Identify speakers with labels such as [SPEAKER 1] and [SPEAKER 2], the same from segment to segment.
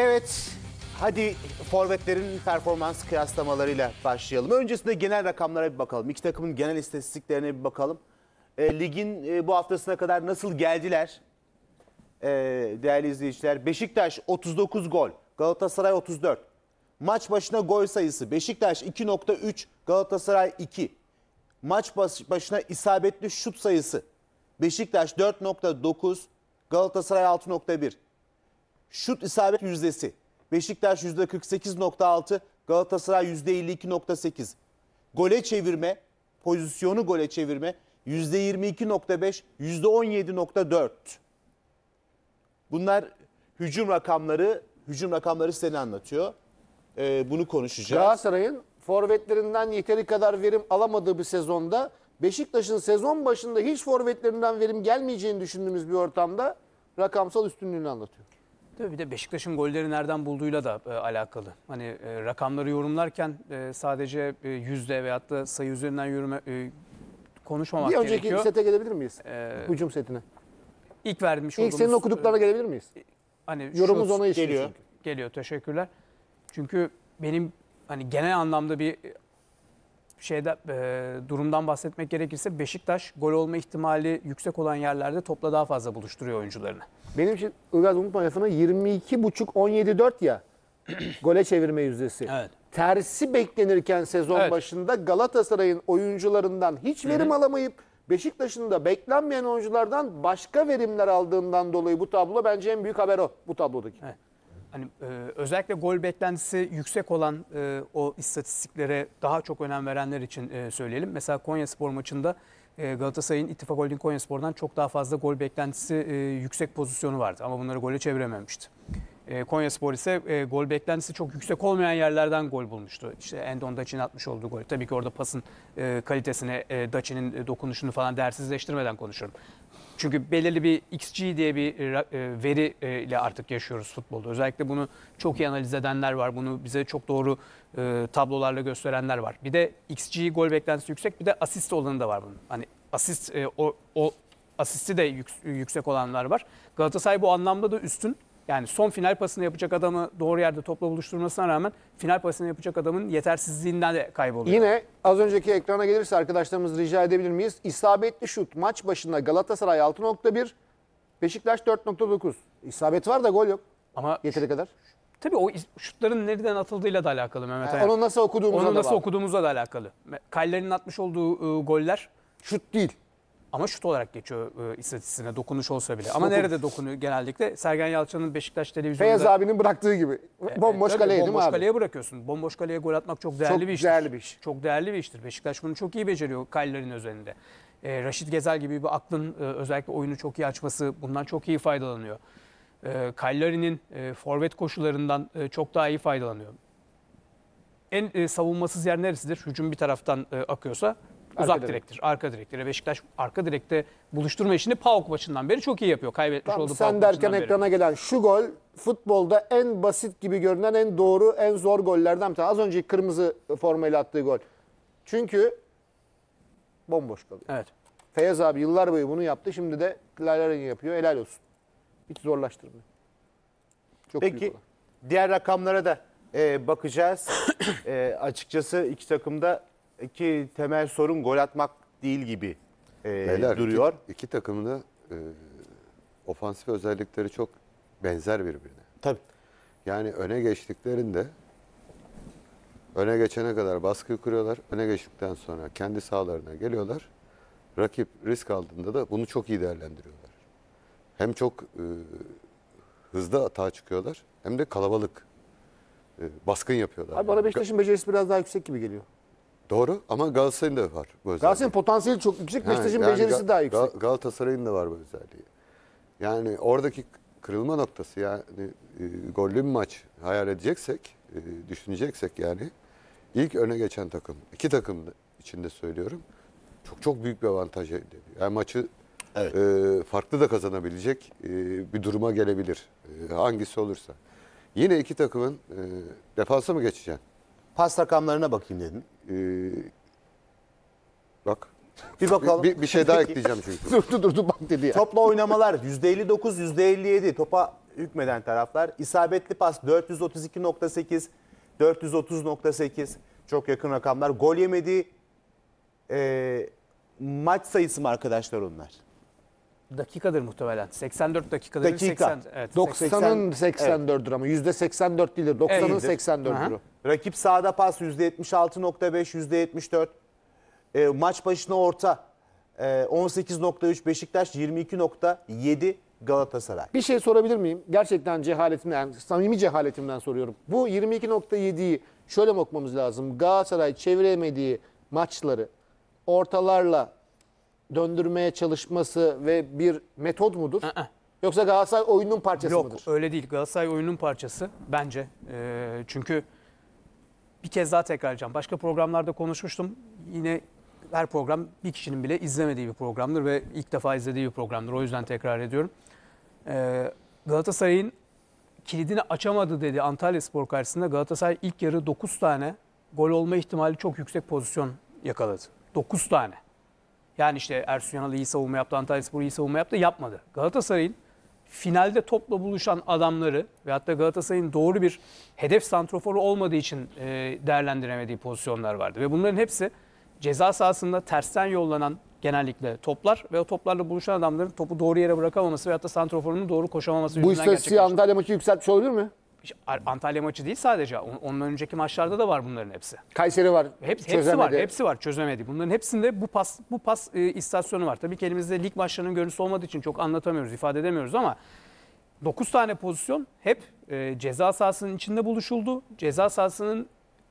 [SPEAKER 1] Evet, hadi forvetlerin performans kıyaslamalarıyla başlayalım. Öncesinde genel rakamlara bir bakalım. İki takımın genel istatistiklerine bir bakalım. E, ligin e, bu haftasına kadar nasıl geldiler? E, değerli izleyiciler, Beşiktaş 39 gol, Galatasaray 34. Maç başına gol sayısı Beşiktaş 2.3, Galatasaray 2. Maç başına isabetli şut sayısı Beşiktaş 4.9, Galatasaray 6.1. Şut isabet yüzdesi. Beşiktaş yüzde %48.6, Galatasaray yüzde %52.8. Gole çevirme, pozisyonu gole çevirme yüzde %22.5, %17.4. Bunlar hücum rakamları,
[SPEAKER 2] hücum rakamları seni anlatıyor. Ee, bunu konuşacağız. Galatasaray'ın forvetlerinden yeteri kadar verim alamadığı bir sezonda Beşiktaş'ın sezon başında hiç forvetlerinden verim gelmeyeceğini düşündüğümüz bir ortamda rakamsal üstünlüğünü anlatıyor.
[SPEAKER 3] Tabii bir de Beşiktaş'ın golleri nereden bulduğuyla da e, alakalı. Hani e, rakamları yorumlarken e, sadece e, yüzde veyahut da sayı üzerinden yürüme, e, konuşmamak Bir önceki gerekiyor. sete
[SPEAKER 2] gelebilir miyiz? Ee,
[SPEAKER 3] Hücum setine. İlk vermiş İlk olduğumuz... senin okuduklarına
[SPEAKER 2] e, gelebilir miyiz? E, hani Yorumumuz ona işliyor
[SPEAKER 3] geliyor. Geliyor teşekkürler. Çünkü benim hani genel anlamda bir şeyde e, durumdan bahsetmek gerekirse Beşiktaş gol olma ihtimali yüksek olan yerlerde topla daha fazla buluşturuyor oyuncularını.
[SPEAKER 2] Benim için Ilgaz Umutman lafına 22.5-17-4 ya gole çevirme yüzdesi. Evet. Tersi beklenirken sezon Evet. başında Galatasaray'ın oyuncularından hiç verim alamayıp Beşiktaş'ın da beklenmeyen oyunculardan başka verimler aldığından dolayı bu tablo bence en büyük haber o bu tablodaki. Evet
[SPEAKER 3] hani e, özellikle gol beklentisi yüksek olan e, o istatistiklere daha çok önem verenler için e, söyleyelim. Mesela Konya Spor maçında e, Galatasaray'ın İttifak Holding Konya Spor'dan çok daha fazla gol beklentisi e, yüksek pozisyonu vardı ama bunları gole çevirememişti. E, Konya Spor ise e, gol beklentisi çok yüksek olmayan yerlerden gol bulmuştu. İşte Endon Daçin'in atmış olduğu gol. Tabii ki orada pasın e, kalitesine, e, Daçin'in dokunuşunu falan değersizleştirmeden konuşuyorum. Çünkü belirli bir XG diye bir e, e, veri e, ile artık yaşıyoruz futbolda. Özellikle bunu çok iyi analiz edenler var. Bunu bize çok doğru tablolarla gösterenler var. Bir de XG gol beklentisi yüksek bir de asist olanı da var bunun. Hani asist o, o asisti de yüksek olanlar var. Galatasaray bu anlamda da üstün. Yani son final pasını yapacak adamı doğru yerde topla buluşturmasına rağmen final pasını yapacak adamın yetersizliğinden de kayboluyor.
[SPEAKER 2] Yine az önceki ekrana gelirse arkadaşlarımız rica edebilir miyiz? İsabetli şut maç başında Galatasaray 6.1, Beşiktaş 4.9. İsabet var da gol yok. Ama yeteri
[SPEAKER 3] kadar. Tabii o şutların nereden atıldığıyla da alakalı Mehmet yani Ayak. Onu nasıl okuduğumuzla Onu nasıl okuduğumuzla da alakalı. Kallerin atmış olduğu e, goller Şut değil. Ama şut olarak geçiyor e, istatistiğine dokunuş olsa bile. Ama Dokun- nerede dokunuyor genellikle? Sergen Yalçın'ın Beşiktaş televizyonunda... Feyyaz abinin bıraktığı gibi. E, e, bomboş tabii, kaleye değil mi Bomboş abi? kaleye bırakıyorsun. Bomboş kaleye gol atmak çok değerli Çok bir Çok değerli bir iş. Çok değerli bir iştir. Beşiktaş bunu çok iyi beceriyor Kaller'in özelinde. E, Raşit Gezel gibi bir aklın e, özellikle oyunu çok iyi açması bundan çok iyi faydalanıyor. E, Kalleri'nin e, forvet koşularından e, çok daha iyi faydalanıyor. En e, savunmasız yer neresidir? Hücum bir taraftan e, akıyorsa uzak direkt. direktir. Arka direktir. Beşiktaş arka direkte buluşturma işini PAOK maçından beri çok iyi yapıyor. Kaybetmiş tamam, oldu Sen derken beri. ekrana
[SPEAKER 2] gelen şu gol futbolda en basit gibi görünen en doğru en zor gollerden bir tane. Az önceki kırmızı formayla attığı gol. Çünkü bomboş kalıyor. Evet. Feyyaz abi yıllar boyu bunu yaptı. Şimdi de Lalarin yapıyor. Helal olsun. Hiç zorlaştırmıyor. Çok
[SPEAKER 1] Peki diğer rakamlara da e, bakacağız. e, açıkçası iki takım da ki temel sorun gol atmak değil gibi e, Beyler, duruyor.
[SPEAKER 4] Iki, iki takımın da e, ofansif özellikleri çok benzer birbirine. Tabii. Yani öne geçtiklerinde öne geçene kadar baskı kuruyorlar. Öne geçtikten sonra kendi sahalarına geliyorlar. Rakip risk aldığında da bunu çok iyi değerlendiriyorlar. Hem çok e, hızlı atağa çıkıyorlar hem de kalabalık e, baskın yapıyorlar. Abi yani. bana Beşiktaş'ın
[SPEAKER 2] becerisi biraz daha yüksek gibi geliyor.
[SPEAKER 4] Doğru ama Galatasaray'ın da var bu özelliği. Galatasaray'ın
[SPEAKER 2] potansiyeli çok yüksek, Beşiktaş'ın yani becerisi Gal daha
[SPEAKER 4] yüksek. Gal Galatasaray'ın da var bu özelliği. Yani oradaki kırılma noktası yani e, gollü bir maç hayal edeceksek, e, düşüneceksek yani ilk öne geçen takım, iki takım içinde söylüyorum çok çok büyük bir avantaj elde ediyor. Yani maçı evet. e, farklı da kazanabilecek e, bir duruma gelebilir. E, hangisi olursa. Yine iki takımın e, defansa mı geçeceksin? Pas rakamlarına bakayım dedin. Ee, bak. Bir bakalım. Bir, bir şey daha Peki. ekleyeceğim çünkü.
[SPEAKER 2] durdu
[SPEAKER 1] durdu bak dedi ya. Topla oynamalar %59, %57. Topa hükmeden taraflar. İsabetli pas 432.8, 430.8. Çok yakın rakamlar. Gol yemedi. E, ee, maç sayısı mı arkadaşlar onlar?
[SPEAKER 3] dakikadır muhtemelen. 84 dakikadır. Dakika. 80, evet, 90'ın 84'dür
[SPEAKER 2] ama %84 değildir.
[SPEAKER 3] 90'ın Evet. 84'dür.
[SPEAKER 1] Rakip sağda pas
[SPEAKER 3] %76.5,
[SPEAKER 1] %74. E, maç başına orta e, ee, 18.3 Beşiktaş, 22.7 Galatasaray.
[SPEAKER 2] Bir şey sorabilir miyim? Gerçekten cehaletimden, yani samimi cehaletimden soruyorum. Bu 22.7'yi şöyle mi okumamız lazım? Galatasaray çeviremediği maçları ortalarla döndürmeye çalışması ve bir metot mudur? Aa. Yoksa Galatasaray oyunun parçası Yok, mıdır? Yok
[SPEAKER 3] öyle değil. Galatasaray oyunun parçası bence. Ee, çünkü bir kez daha tekrarlayacağım. Başka programlarda konuşmuştum. Yine her program bir kişinin bile izlemediği bir programdır ve ilk defa izlediği bir programdır. O yüzden tekrar ediyorum. Ee, Galatasaray'ın kilidini açamadı dedi Antalya Spor karşısında. Galatasaray ilk yarı 9 tane gol olma ihtimali çok yüksek pozisyon yakaladı. 9 tane. Yani işte Ersun Yanal iyi savunma yaptı, Antalyaspor iyi savunma yaptı, yapmadı. Galatasaray'ın finalde topla buluşan adamları ve hatta Galatasaray'ın doğru bir hedef santroforu olmadığı için e, değerlendiremediği pozisyonlar vardı. Ve bunların hepsi ceza sahasında tersten yollanan genellikle toplar ve o toplarla buluşan adamların topu doğru yere bırakamaması ve hatta santroforunun doğru koşamaması Bu yüzünden istatistiği gerçekleşti. Antalya maçı yükseltmiş olabilir mi? Antalya maçı değil sadece. ondan önceki maçlarda da var bunların hepsi. Kayseri var. Hep, çözemedi. hepsi var. Hepsi var. Çözemedi. Bunların hepsinde bu pas bu pas e, istasyonu var. Tabii ki elimizde lig maçlarının görüntüsü olmadığı için çok anlatamıyoruz, ifade edemiyoruz ama 9 tane pozisyon hep e, ceza sahasının içinde buluşuldu. Ceza sahasının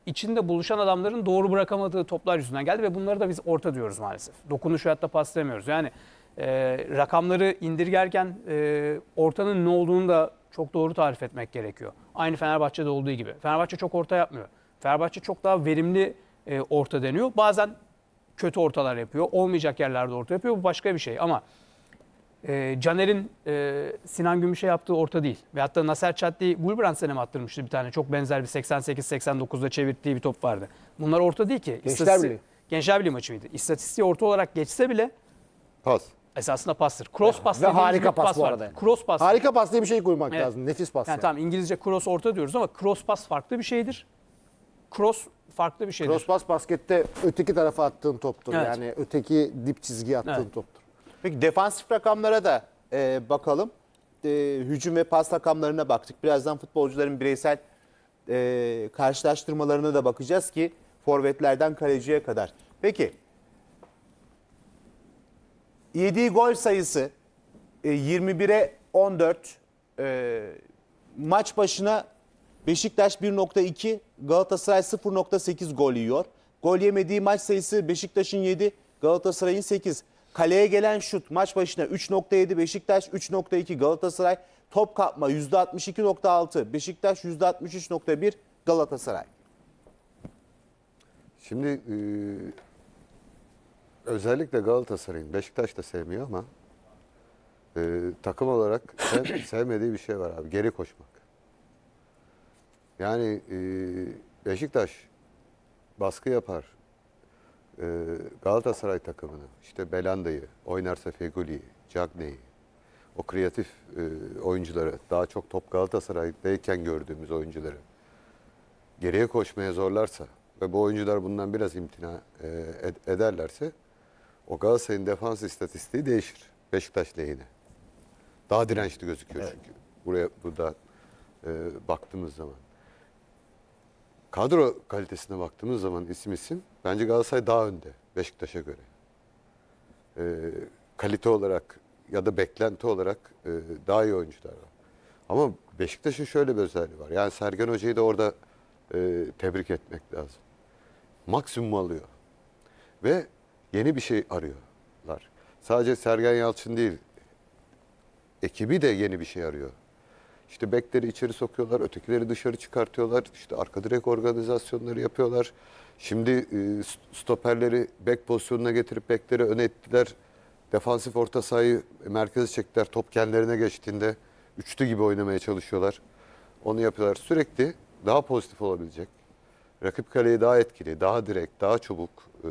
[SPEAKER 3] içinde buluşan adamların doğru bırakamadığı toplar yüzünden geldi ve bunları da biz orta diyoruz maalesef. Dokunuş hayatta pas demiyoruz. Yani e, rakamları indirgerken e, ortanın ne olduğunu da çok doğru tarif etmek gerekiyor. Aynı Fenerbahçe'de olduğu gibi. Fenerbahçe çok orta yapmıyor. Fenerbahçe çok daha verimli e, orta deniyor. Bazen kötü ortalar yapıyor. Olmayacak yerlerde orta yapıyor. Bu başka bir şey ama e, Caner'in e, Sinan Gümüş'e yaptığı orta değil. Ve hatta Nasser Çatli Gulbrandsen'e mi attırmıştı bir tane? Çok benzer bir 88-89'da çevirdiği bir top vardı. Bunlar orta değil ki. Gençler İstatisi... Birliği. Gençler Birliği maçı mıydı? İstatistiği orta olarak geçse bile Pas. Esasında pastır. Cross pass Ve harika pas, pas bu arada. Cross pas. Harika pas diye bir şey koymak Evet. lazım. Nefis pas. Yani, yani. tamam İngilizce cross orta diyoruz ama cross pas farklı bir şeydir. Cross farklı bir şeydir. Cross pas baskette
[SPEAKER 2] öteki tarafa attığın toptur. Evet. Yani öteki dip çizgiye attığın Evet. toptur. Peki defansif
[SPEAKER 1] rakamlara da e, bakalım. E, hücum ve pas rakamlarına baktık. Birazdan futbolcuların bireysel e, karşılaştırmalarına da bakacağız ki forvetlerden kaleciye kadar. Peki Yediği gol sayısı 21'e 14. E, maç başına Beşiktaş 1.2, Galatasaray 0.8 gol yiyor. Gol yemediği maç sayısı Beşiktaş'ın 7, Galatasaray'ın 8. Kaleye gelen şut maç başına 3.7 Beşiktaş, 3.2 Galatasaray. Top kapma %62.6 Beşiktaş, %63.1 Galatasaray.
[SPEAKER 4] Şimdi e, özellikle Galatasaray'ın, Beşiktaş da sevmiyor ama e, takım olarak sev, sevmediği bir şey var abi. Geri koşmak. Yani e, Beşiktaş baskı yapar. E, Galatasaray takımını, işte Belanda'yı, oynarsa Feguli'yi, Cagney'i, o kreatif e, oyuncuları, daha çok top Galatasaray'dayken gördüğümüz oyuncuları geriye koşmaya zorlarsa ve bu oyuncular bundan biraz imtina e, ederlerse o Galatasaray'ın defans istatistiği değişir. Beşiktaş lehine. Daha dirençli gözüküyor evet. çünkü. Buraya burada e, baktığımız zaman. Kadro kalitesine baktığımız zaman isim isim bence Galatasaray daha önde Beşiktaş'a göre. E, kalite olarak ya da beklenti olarak e, daha iyi oyuncular var. Ama Beşiktaş'ın şöyle bir özelliği var. Yani Sergen Hoca'yı da orada e, tebrik etmek lazım. Maksimum alıyor. Ve yeni bir şey arıyorlar. Sadece Sergen Yalçın değil, ekibi de yeni bir şey arıyor. İşte bekleri içeri sokuyorlar, ötekileri dışarı çıkartıyorlar. İşte arka direk organizasyonları yapıyorlar. Şimdi e, stoperleri bek pozisyonuna getirip bekleri öne ettiler. Defansif orta sahayı merkeze çektiler. Top kendilerine geçtiğinde üçlü gibi oynamaya çalışıyorlar. Onu yapıyorlar. Sürekli daha pozitif olabilecek, rakip kaleyi daha etkili, daha direkt, daha çabuk e,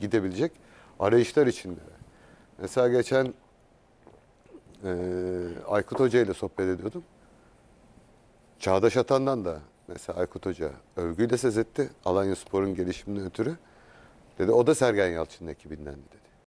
[SPEAKER 4] gidebilecek arayışlar içinde. Mesela geçen e, Aykut Hoca ile sohbet ediyordum. Çağdaş Atan'dan da mesela Aykut Hoca övgüyle ses etti. Alanya Spor'un gelişimine ötürü. Dedi o da Sergen Yalçın'ın ekibinden dedi.